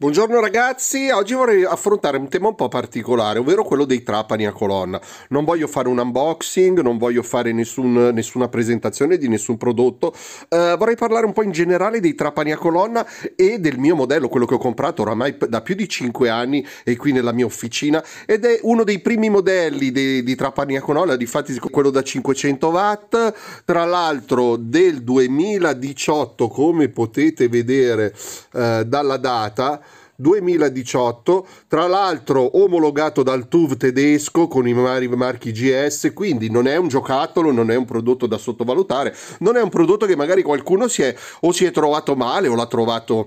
Buongiorno ragazzi, oggi vorrei affrontare un tema un po' particolare, ovvero quello dei trapani a colonna. Non voglio fare un unboxing, non voglio fare nessun, nessuna presentazione di nessun prodotto, eh, vorrei parlare un po' in generale dei trapani a colonna e del mio modello, quello che ho comprato oramai da più di 5 anni e qui nella mia officina ed è uno dei primi modelli di, di trapani a colonna, difatti quello da 500 watt, tra l'altro del 2018 come potete vedere eh, dalla data 2018, tra l'altro omologato dal TUV tedesco con i vari marchi GS, quindi non è un giocattolo, non è un prodotto da sottovalutare, non è un prodotto che magari qualcuno si è o si è trovato male o l'ha trovato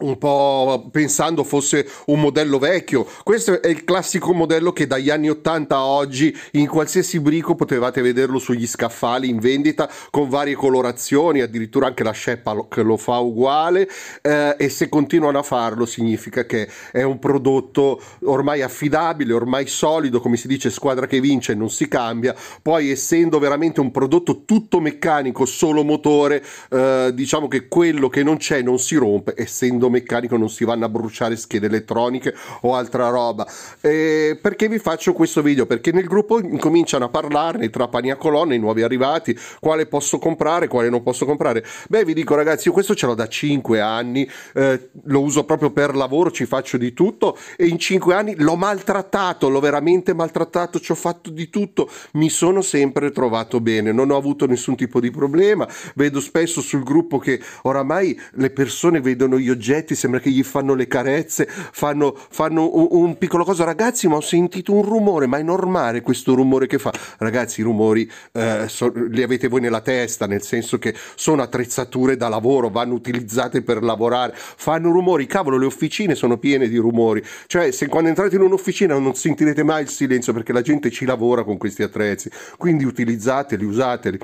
un po' pensando fosse un modello vecchio. Questo è il classico modello che dagli anni 80 a oggi in qualsiasi brico potevate vederlo sugli scaffali in vendita con varie colorazioni, addirittura anche la Sheppa lo, lo fa uguale eh, e se continuano a farlo significa che è un prodotto ormai affidabile, ormai solido, come si dice squadra che vince non si cambia. Poi essendo veramente un prodotto tutto meccanico, solo motore, eh, diciamo che quello che non c'è non si rompe, essendo meccanico non si vanno a bruciare schede elettroniche o altra roba eh, perché vi faccio questo video perché nel gruppo cominciano a parlarne tra pani a colonna i nuovi arrivati quale posso comprare quale non posso comprare beh vi dico ragazzi io questo ce l'ho da 5 anni eh, lo uso proprio per lavoro ci faccio di tutto e in 5 anni l'ho maltrattato l'ho veramente maltrattato ci ho fatto di tutto mi sono sempre trovato bene non ho avuto nessun tipo di problema vedo spesso sul gruppo che oramai le persone vedono gli oggetti diretti, sembra che gli fanno le carezze, fanno, fanno un, un, piccolo coso. Ragazzi, ma ho sentito un rumore, ma è normale questo rumore che fa? Ragazzi, i rumori eh, so, li avete voi nella testa, nel senso che sono attrezzature da lavoro, vanno utilizzate per lavorare, fanno rumori. Cavolo, le officine sono piene di rumori. Cioè, se quando entrate in un'officina non sentirete mai il silenzio perché la gente ci lavora con questi attrezzi. Quindi utilizzateli, usateli.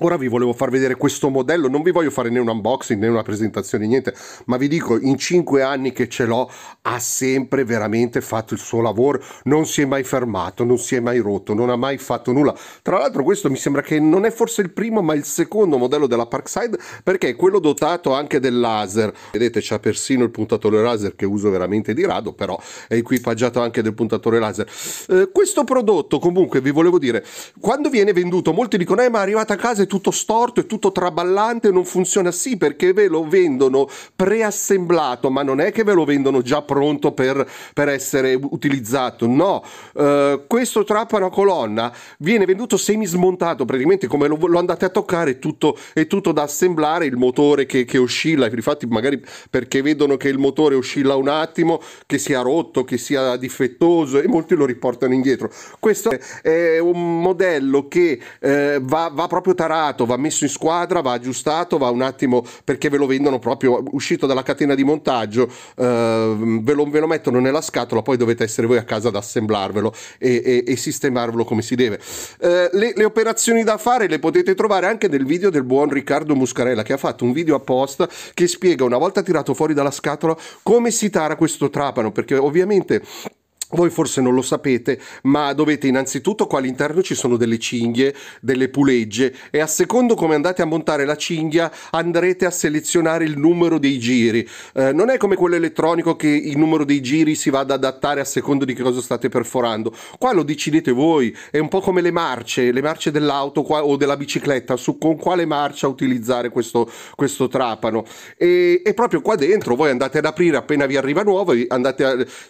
Ora vi volevo far vedere questo modello, non vi voglio fare né un unboxing né una presentazione, niente, ma vi dico, in cinque anni che ce l'ho, ha sempre veramente fatto il suo lavoro, non si è mai fermato, non si è mai rotto, non ha mai fatto nulla. Tra l'altro questo mi sembra che non è forse il primo, ma il secondo modello della Parkside, perché è quello dotato anche del laser. Vedete, c'ha persino il puntatore laser che uso veramente di rado, però è equipaggiato anche del puntatore laser. Eh, questo prodotto, comunque, vi volevo dire, quando viene venduto, molti dicono, eh, ma è arrivato a casa e tutto storto, è tutto traballante, non funziona. Sì, perché ve lo vendono preassemblato, ma non è che ve lo vendono già pronto per, per essere utilizzato. No, uh, questo trapano colonna viene venduto semi smontato, praticamente come lo, lo andate a toccare è tutto, è tutto, da assemblare, il motore che, che oscilla, infatti magari perché vedono che il motore oscilla un attimo, che sia rotto, che sia difettoso e molti lo riportano indietro. Questo è un modello che eh, va, va proprio tarato preparato, va messo in squadra, va aggiustato, va un attimo perché ve lo vendono proprio uscito dalla catena di montaggio, eh, ve, lo, ve, lo, mettono nella scatola, poi dovete essere voi a casa ad assemblarvelo e, e, e sistemarvelo come si deve. Eh, le, le, operazioni da fare le potete trovare anche nel video del buon Riccardo Muscarella che ha fatto un video apposta che spiega una volta tirato fuori dalla scatola come si tara questo trapano, perché ovviamente voi forse non lo sapete, ma dovete innanzitutto qua all'interno ci sono delle cinghie, delle pulegge e a secondo come andate a montare la cinghia andrete a selezionare il numero dei giri. Eh, non è come quello elettronico che il numero dei giri si va ad adattare a secondo di che cosa state perforando. Qua lo decidete voi, è un po' come le marce, le marce dell'auto qua, o della bicicletta, su con quale marcia utilizzare questo, questo trapano. E, e, proprio qua dentro voi andate ad aprire appena vi arriva nuovo, a,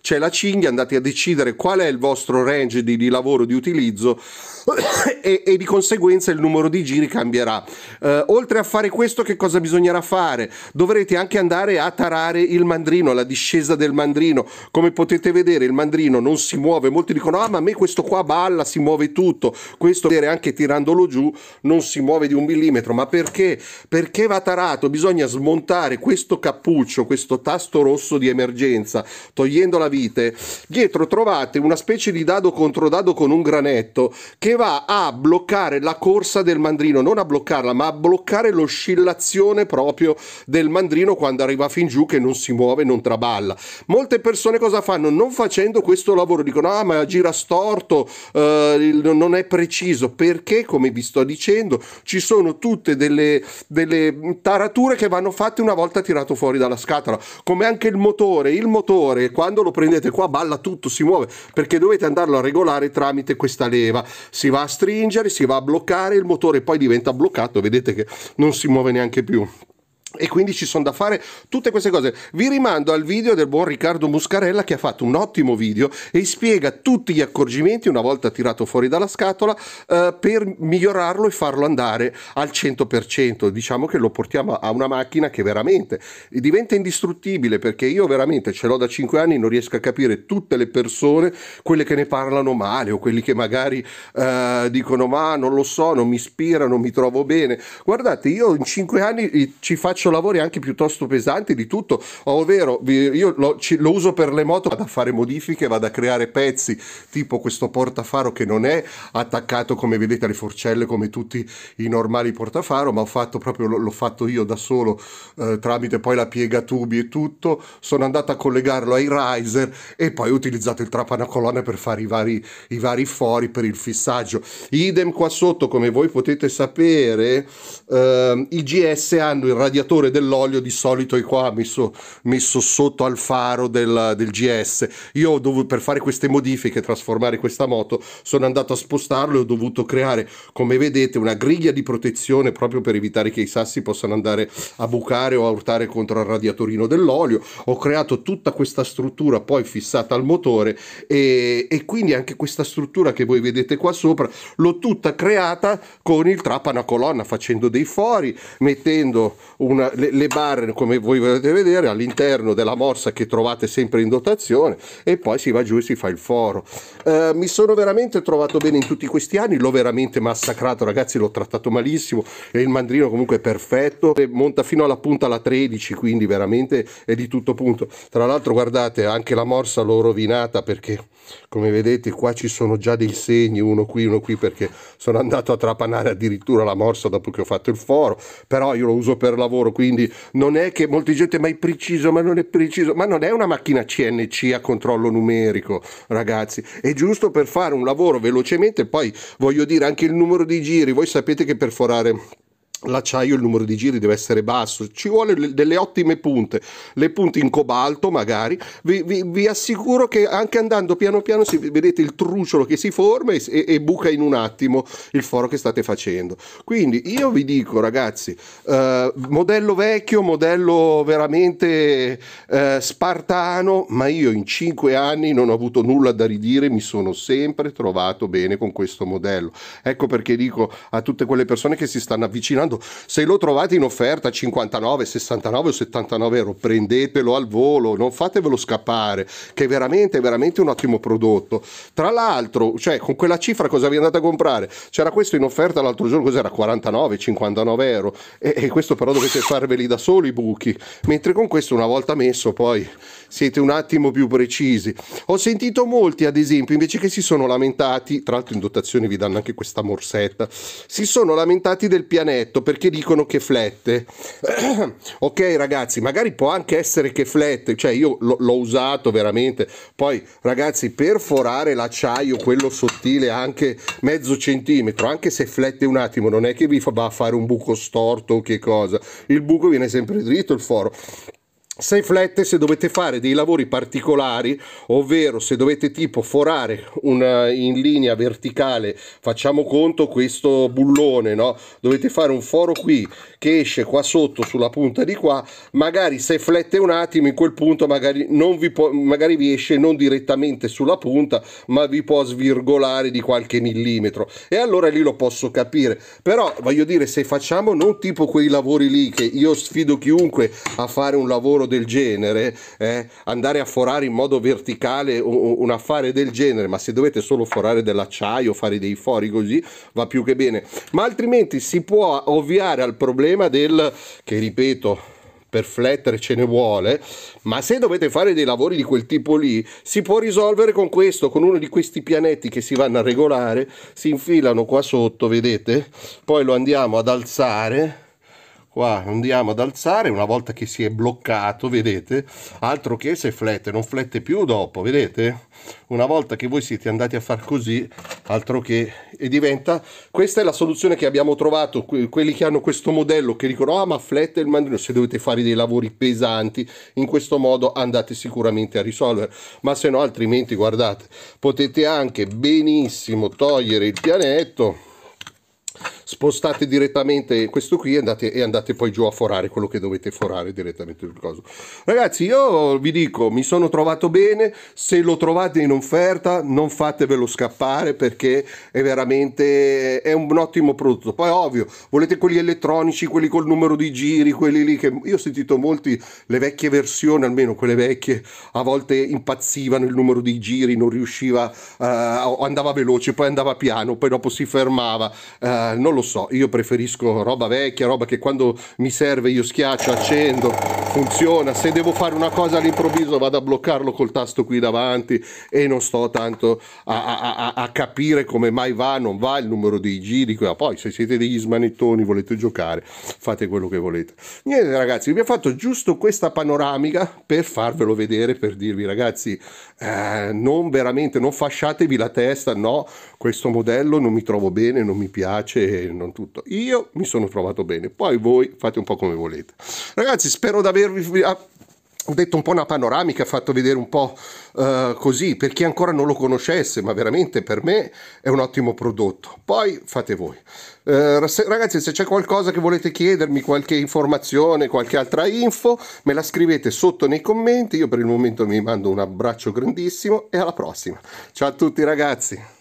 c'è la cinghia, andate a decidere qual è il vostro range di, di lavoro di utilizzo e, e, di conseguenza il numero di giri cambierà. Eh, oltre a fare questo, che cosa bisognerà fare? Dovrete anche andare a tarare il mandrino, la discesa del mandrino. Come potete vedere, il mandrino non si muove. Molti dicono: Ah, ma a me questo qua balla, si muove tutto. Questo vedere anche tirandolo giù non si muove di un millimetro. Ma perché? Perché va tarato? Bisogna smontare questo cappuccio, questo tasto rosso di emergenza, togliendo la vite. Dietro dentro trovate una specie di dado contro dado con un granetto che va a bloccare la corsa del mandrino, non a bloccarla, ma a bloccare l'oscillazione proprio del mandrino quando arriva fin giù che non si muove, non traballa. Molte persone cosa fanno? Non facendo questo lavoro dicono "Ah, ma gira storto, eh, non è preciso", perché come vi sto dicendo, ci sono tutte delle, delle tarature che vanno fatte una volta tirato fuori dalla scatola, come anche il motore, il motore quando lo prendete qua balla tutto tutto si muove perché dovete andarlo a regolare tramite questa leva si va a stringere si va a bloccare il motore poi diventa bloccato vedete che non si muove neanche più e quindi ci sono da fare tutte queste cose. Vi rimando al video del buon Riccardo Muscarella che ha fatto un ottimo video e spiega tutti gli accorgimenti una volta tirato fuori dalla scatola eh, per migliorarlo e farlo andare al 100%. Diciamo che lo portiamo a una macchina che veramente diventa indistruttibile perché io veramente ce l'ho da 5 anni, e non riesco a capire tutte le persone, quelle che ne parlano male o quelli che magari eh, dicono ma non lo so, non mi ispira, non mi trovo bene. Guardate, io in 5 anni ci faccio faccio lavori anche piuttosto pesanti di tutto, ovvero io lo, ci, lo, uso per le moto, vado a fare modifiche, vado a creare pezzi, tipo questo portafaro che non è attaccato come vedete alle forcelle come tutti i normali portafaro, ma ho fatto proprio, l'ho fatto io da solo eh, tramite poi la piega tubi e tutto, sono andato a collegarlo ai riser e poi ho utilizzato il trapanacolone per fare i vari, i vari fori per il fissaggio. Idem qua sotto, come voi potete sapere, eh, i GS hanno il radiatore colore dell'olio di solito è qua messo, messo sotto al faro del, del GS. Io ho dovuto, per fare queste modifiche, trasformare questa moto, sono andato a spostarlo e ho dovuto creare, come vedete, una griglia di protezione proprio per evitare che i sassi possano andare a bucare o a urtare contro il radiatorino dell'olio. Ho creato tutta questa struttura poi fissata al motore e, e quindi anche questa struttura che voi vedete qua sopra l'ho tutta creata con il trapano a colonna facendo dei fori, mettendo una, le, le, barre come voi volete vedere all'interno della morsa che trovate sempre in dotazione e poi si va giù e si fa il foro eh, mi sono veramente trovato bene in tutti questi anni l'ho veramente massacrato ragazzi l'ho trattato malissimo e il mandrino comunque è perfetto e monta fino alla punta la 13 quindi veramente è di tutto punto tra l'altro guardate anche la morsa l'ho rovinata perché come vedete qua ci sono già dei segni uno qui uno qui perché sono andato a trapanare addirittura la morsa dopo che ho fatto il foro però io lo uso per lavoro lavoro, quindi non è che molti gente ma è preciso, ma non è preciso, ma non è una macchina CNC a controllo numerico, ragazzi, è giusto per fare un lavoro velocemente, poi voglio dire anche il numero di giri, voi sapete che per forare l'acciaio il numero di giri deve essere basso ci vuole delle ottime punte le punte in cobalto magari vi, vi, vi assicuro che anche andando piano piano si, vedete il truciolo che si forma e, e, buca in un attimo il foro che state facendo quindi io vi dico ragazzi eh, modello vecchio modello veramente eh, spartano ma io in cinque anni non ho avuto nulla da ridire mi sono sempre trovato bene con questo modello ecco perché dico a tutte quelle persone che si stanno avvicinando parlando. Se lo trovate in offerta 59, 69 o 79 euro, prendetelo al volo, non fatevelo scappare, che è veramente, veramente un ottimo prodotto. Tra l'altro, cioè, con quella cifra cosa vi andate a comprare? C'era questo in offerta l'altro giorno, cos'era? 49, 59 euro. E, e questo però dovete farveli da solo i buchi, mentre con questo una volta messo poi siete un attimo più precisi. Ho sentito molti, ad esempio, invece che si sono lamentati, tra l'altro in dotazione vi danno anche questa morsetta, si sono lamentati del pianeta perché dicono che flette. ok ragazzi, magari può anche essere che flette, cioè io l'ho usato veramente, poi ragazzi per forare l'acciaio, quello sottile anche mezzo centimetro, anche se flette un attimo, non è che vi fa, va a fare un buco storto o che cosa, il buco viene sempre dritto il foro se flette se dovete fare dei lavori particolari, ovvero se dovete tipo forare una, eh, in linea verticale, facciamo conto questo bullone, no? Dovete fare un foro qui che esce qua sotto sulla punta di qua, magari se flette un attimo in quel punto magari, non vi, può, magari vi esce non direttamente sulla punta, ma vi può svirgolare di qualche millimetro. E allora lì lo posso capire. Però voglio dire, se facciamo non tipo quei lavori lì che io sfido chiunque a fare un lavoro del genere, eh, andare a forare in modo verticale un, un, affare del genere, ma se dovete solo forare dell'acciaio, fare dei fori così, va più che bene. Ma altrimenti si può ovviare al problema del, che ripeto, per flettere ce ne vuole, ma se dovete fare dei lavori di quel tipo lì, si può risolvere con questo, con uno di questi pianetti che si vanno a regolare, si infilano qua sotto, vedete? Poi lo andiamo ad alzare qua andiamo ad alzare una volta che si è bloccato vedete altro che se flette non flette più dopo vedete una volta che voi siete andati a far così altro che e diventa questa è la soluzione che abbiamo trovato quelli che hanno questo modello che dicono ah ma flette il mandrino se dovete fare dei lavori pesanti in questo modo andate sicuramente a risolvere ma se no altrimenti guardate potete anche benissimo togliere il pianetto spostate direttamente questo qui e andate, e andate poi giù a forare quello che dovete forare direttamente sul coso. Ragazzi, io vi dico, mi sono trovato bene, se lo trovate in offerta non fatevelo scappare perché è veramente è un ottimo prodotto. Poi ovvio, volete quelli elettronici, quelli col numero di giri, quelli lì che io ho sentito molti le vecchie versioni, almeno quelle vecchie, a volte impazzivano il numero di giri, non riusciva, eh, andava veloce, poi andava piano, poi dopo si fermava, eh, non lo lo so, io preferisco roba vecchia, roba che quando mi serve io schiaccio, accendo, funziona. Se devo fare una cosa all'improvviso vado a bloccarlo col tasto qui davanti e non sto tanto a, a, a, a capire come mai va, non va, il numero dei giri. Poi se siete degli smanettoni, volete giocare, fate quello che volete. Niente ragazzi, vi ho fatto giusto questa panoramica per farvelo vedere, per dirvi ragazzi, eh, non veramente, non fasciatevi la testa, no, questo modello non mi trovo bene, non mi piace bene, non tutto. Io mi sono trovato bene, poi voi fate un po' come volete. Ragazzi, spero di avervi ho detto un po' una panoramica, fatto vedere un po' uh, così, per chi ancora non lo conoscesse, ma veramente per me è un ottimo prodotto. Poi fate voi. Uh, ragazzi, se c'è qualcosa che volete chiedermi, qualche informazione, qualche altra info, me la scrivete sotto nei commenti. Io per il momento vi mando un abbraccio grandissimo e alla prossima. Ciao a tutti ragazzi!